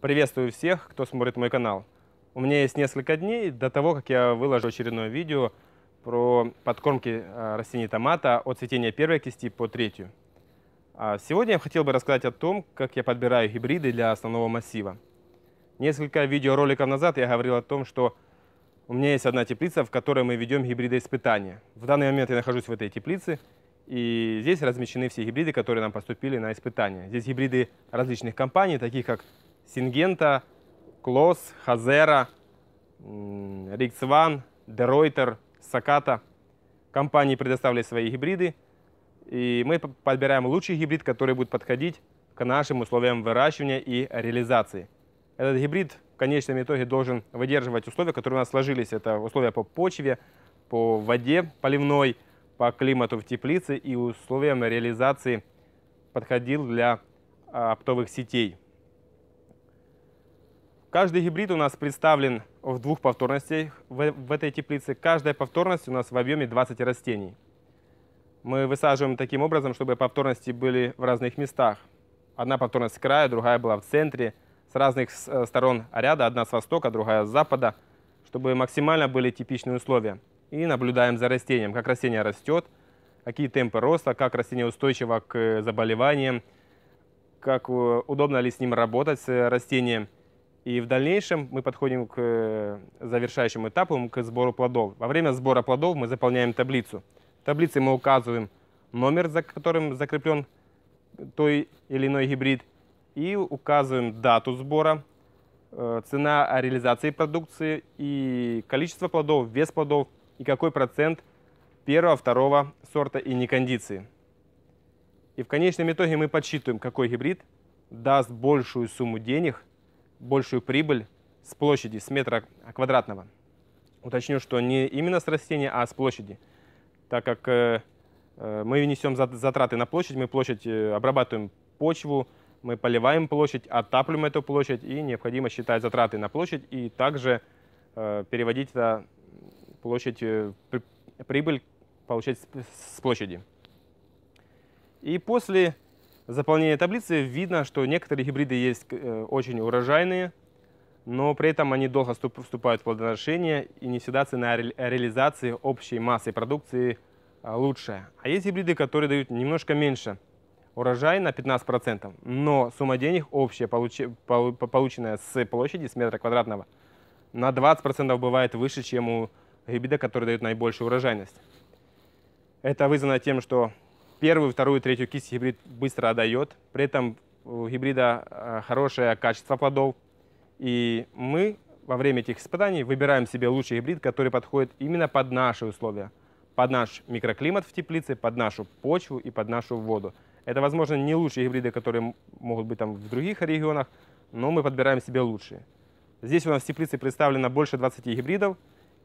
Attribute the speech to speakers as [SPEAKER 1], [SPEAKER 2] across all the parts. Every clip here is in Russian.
[SPEAKER 1] Приветствую всех, кто смотрит мой канал. У меня есть несколько дней до того, как я выложу очередное видео про подкормки э, растений томата от цветения первой кисти по третью. А сегодня я хотел бы рассказать о том, как я подбираю гибриды для основного массива. Несколько видеороликов назад я говорил о том, что у меня есть одна теплица, в которой мы ведем гибриды испытания. В данный момент я нахожусь в этой теплице, и здесь размещены все гибриды, которые нам поступили на испытания. Здесь гибриды различных компаний, таких как Сингента, Клос, Хазера, Риксван, Деройтер, Саката. Компании предоставили свои гибриды, и мы подбираем лучший гибрид, который будет подходить к нашим условиям выращивания и реализации. Этот гибрид в конечном итоге должен выдерживать условия, которые у нас сложились. Это условия по почве, по воде поливной, по климату в теплице и условиям реализации подходил для а, оптовых сетей. Каждый гибрид у нас представлен в двух повторностях в, в этой теплице. Каждая повторность у нас в объеме 20 растений. Мы высаживаем таким образом, чтобы повторности были в разных местах. Одна повторность с края, другая была в центре, с разных э, сторон ряда, одна с востока, другая с запада, чтобы максимально были типичные условия. И наблюдаем за растением, как растение растет, какие темпы роста, как растение устойчиво к заболеваниям, как э, удобно ли с ним работать, с э, растением – и в дальнейшем мы подходим к э, завершающему этапу, к сбору плодов. Во время сбора плодов мы заполняем таблицу. В таблице мы указываем номер, за которым закреплен той или иной гибрид, и указываем дату сбора, э, цена реализации продукции и количество плодов, вес плодов и какой процент первого, второго сорта и некондиции. И в конечном итоге мы подсчитываем, какой гибрид даст большую сумму денег – большую прибыль с площади, с метра квадратного. Уточню, что не именно с растения, а с площади. Так как э, э, мы несем затраты на площадь, мы площадь э, обрабатываем почву, мы поливаем площадь, отапливаем эту площадь, и необходимо считать затраты на площадь и также переводить это площадь, прибыль получать с площади. И после заполнения таблицы видно, что некоторые гибриды есть э, очень урожайные, но при этом они долго вступают в плодоношение, и не всегда цена реализации общей массы продукции а, лучшая. А есть гибриды, которые дают немножко меньше урожай на 15%, но сумма денег общая, полученная с площади, с метра квадратного, на 20% бывает выше, чем у гибрида, который дает наибольшую урожайность. Это вызвано тем, что первую, вторую, третью кисть гибрид быстро отдает. При этом у гибрида э, хорошее качество плодов. И мы во время этих испытаний выбираем себе лучший гибрид, который подходит именно под наши условия, под наш микроклимат в теплице, под нашу почву и под нашу воду. Это, возможно, не лучшие гибриды, которые могут быть там в других регионах, но мы подбираем себе лучшие. Здесь у нас в теплице представлено больше 20 гибридов,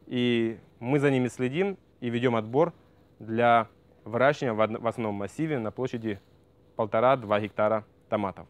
[SPEAKER 1] и мы за ними следим и ведем отбор для выращиваем в основном массиве на площади 1,5-2 гектара томатов.